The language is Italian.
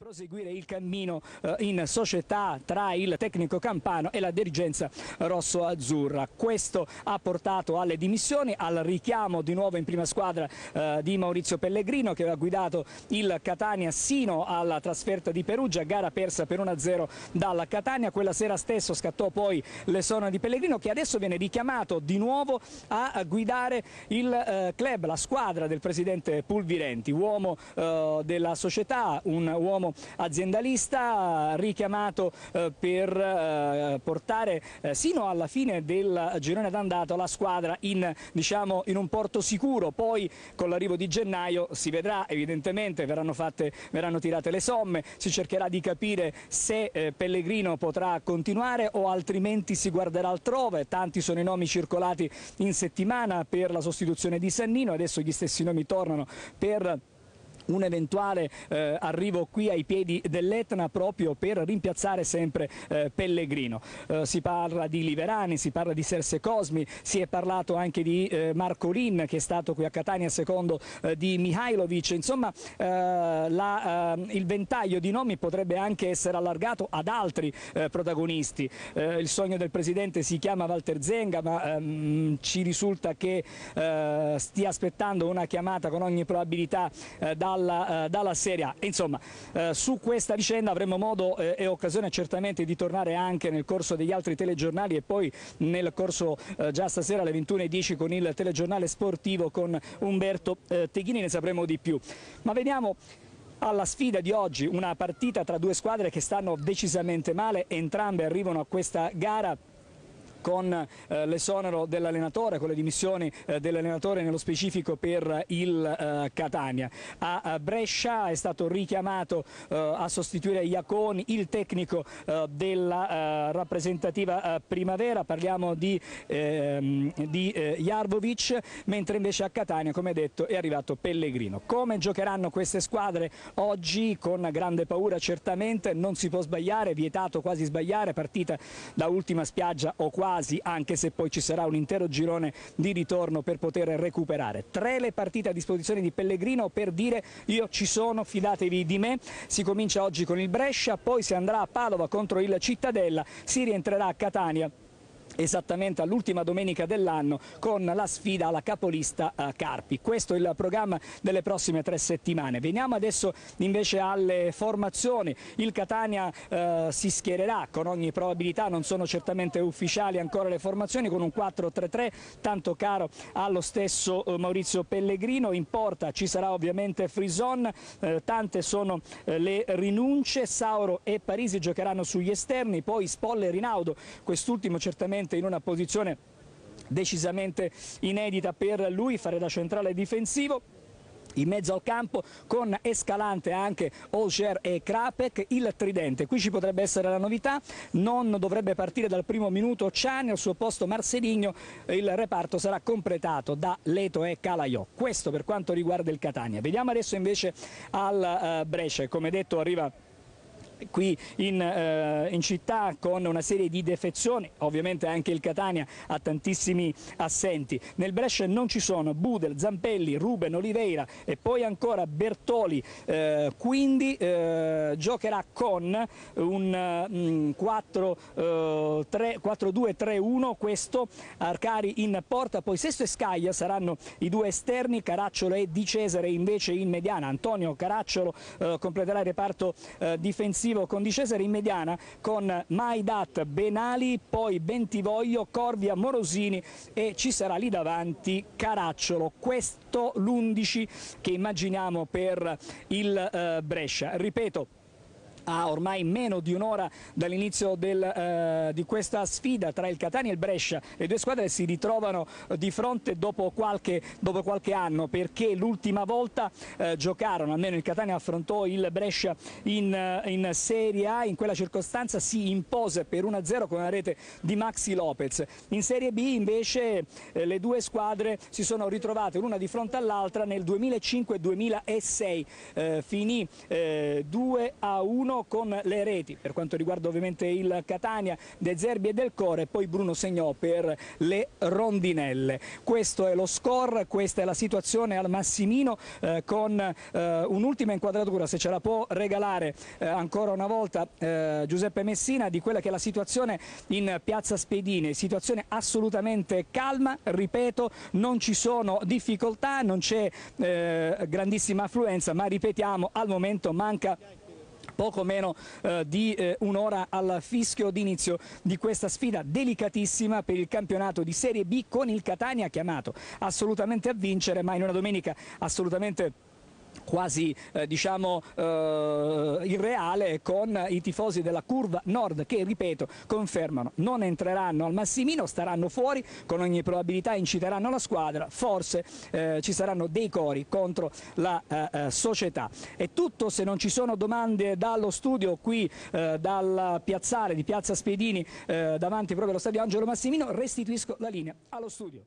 proseguire il cammino eh, in società tra il tecnico campano e la dirigenza rosso-azzurra. Questo ha portato alle dimissioni, al richiamo di nuovo in prima squadra eh, di Maurizio Pellegrino che aveva guidato il Catania sino alla trasferta di Perugia, gara persa per 1-0 dalla Catania. Quella sera stesso scattò poi l'esonero di Pellegrino che adesso viene richiamato di nuovo a guidare il eh, club, la squadra del presidente Pulvirenti, uomo della società, un uomo diciamo, aziendalista richiamato eh, per eh, portare eh, sino alla fine del girone d'andato la squadra in, diciamo, in, un porto sicuro. Poi con l'arrivo di gennaio si vedrà, evidentemente verranno, fatte, verranno tirate le somme, si cercherà di capire se Pellegrino potrà continuare o altrimenti si guarderà altrove. Tanti sono i nomi circolati in settimana per la sostituzione di Sannino, adesso gli stessi nomi tornano per un eventuale eh, arrivo qui ai piedi dell'Etna proprio per rimpiazzare sempre eh, Pellegrino. Eh, si parla di Liverani, si parla di Serse Cosmi, si è parlato anche di eh, Marco Rin che è stato qui a Catania secondo eh, di Mihailovic, insomma eh, la, il ventaglio di nomi potrebbe anche essere allargato ad altri protagonisti. il sogno del Presidente si chiama Walter Zenga ma ehm, ci risulta che stia aspettando una chiamata con ogni probabilità dal dalla, eh, dalla Serie A. Insomma, eh, su questa vicenda avremo modo eh, e occasione certamente di tornare anche nel corso degli altri telegiornali e poi nel corso eh, già stasera alle 21.10 con il telegiornale sportivo con Umberto eh, Teghini, ne sapremo di più. Ma vediamo alla sfida di oggi, una partita tra due squadre che stanno decisamente male, entrambe arrivano a questa gara con eh, l'esonero dell'allenatore, con le dimissioni eh, dell'allenatore nello specifico per eh, il Catania. A Brescia è stato richiamato a sostituire Iaconi, il tecnico della rappresentativa primavera, parliamo di, ehm, di Jarvovic, mentre invece a Catania, come detto, è arrivato Pellegrino. Come giocheranno queste squadre oggi? Con grande paura certamente, non si può sbagliare, è vietato quasi sbagliare, partita da ultima spiaggia o quasi quasi, anche se poi ci sarà un intero girone di ritorno per poter recuperare. Tre le partite a disposizione di Pellegrino per dire io ci sono, fidatevi di me. Si comincia oggi con il Brescia, poi si andrà a Padova contro il Cittadella, si rientrerà a Catania esattamente all'ultima domenica dell'anno con la sfida alla capolista eh, Carpi. Questo è il programma delle prossime tre settimane. Veniamo adesso invece alle formazioni. Il Catania eh, si schiererà con ogni probabilità, non sono certamente ufficiali ancora le formazioni, con un 4-3-3 tanto caro allo stesso eh, Maurizio Pellegrino. In porta ci sarà ovviamente Frison, eh, tante sono eh, le rinunce, Sauro e Parisi giocheranno sugli esterni, poi Spolle e Rinaldo, quest'ultimo certamente sicuramente in una posizione decisamente inedita per lui, fare da centrale difensivo in mezzo al campo con Escalante anche Olger e Krapek il tridente, qui ci potrebbe essere la novità non dovrebbe partire dal primo minuto Ciani, al suo posto Marseligno il reparto sarà completato da Leto e Calaiò, questo per quanto riguarda il Catania, vediamo adesso invece al eh, Brescia, come detto arriva qui in, eh, in, città con una serie di defezioni, ovviamente anche il Catania ha tantissimi assenti. Nel Brescia non ci sono Budel, Zampelli, Ruben, Oliveira e poi ancora Bertoli, eh, quindi eh, giocherà con un 4-2-3-1, mm, eh, questo Arcari in porta, poi Sesto e Scaglia saranno i due esterni, Caracciolo e Di Cesare invece in mediana, Antonio Caracciolo eh, completerà il reparto eh, difensivo successivo con Di Cesare in mediana con Maidat, Benali, poi Bentivoglio, Corvia, Morosini e ci sarà lì davanti Caracciolo. Questo l'11 che immaginiamo per il eh, Brescia. Ripeto, a ormai meno di un'ora dall'inizio eh, di questa sfida tra il Catania e il Brescia. Le due squadre si ritrovano eh, di fronte dopo qualche, dopo qualche anno perché l'ultima volta eh, giocarono, almeno il Catania affrontò il Brescia in, eh, in Serie A, in quella circostanza si impose per 1-0 con la rete di Maxi Lopez. In Serie B invece eh, le due squadre si sono ritrovate l'una di fronte all'altra nel 2005-2006, eh, finì 2 1 con le reti per quanto riguarda ovviamente il Catania, De Zerbi e Del Core e poi Bruno segnò per le rondinelle. Questo è lo score, questa è la situazione al Massimino eh, con eh, un'ultima inquadratura, se ce la può regalare eh, ancora una volta eh, Giuseppe Messina, di quella che è la situazione in Piazza Spedine, situazione assolutamente calma, ripeto, non ci sono difficoltà, non c'è eh, grandissima affluenza, ma ripetiamo, al momento manca poco meno eh, di eh, un'ora al fischio d'inizio di questa sfida delicatissima per il campionato di Serie B con il Catania chiamato assolutamente a vincere ma in una domenica assolutamente quasi eh, diciamo eh, irreale con i tifosi della curva nord che ripeto confermano non entreranno al Massimino staranno fuori con ogni probabilità inciteranno la squadra forse eh, ci saranno dei cori contro la società è tutto se non ci sono domande dallo studio qui dal piazzale di Piazza Spedini davanti proprio allo stadio Angelo Massimino restituisco la linea allo studio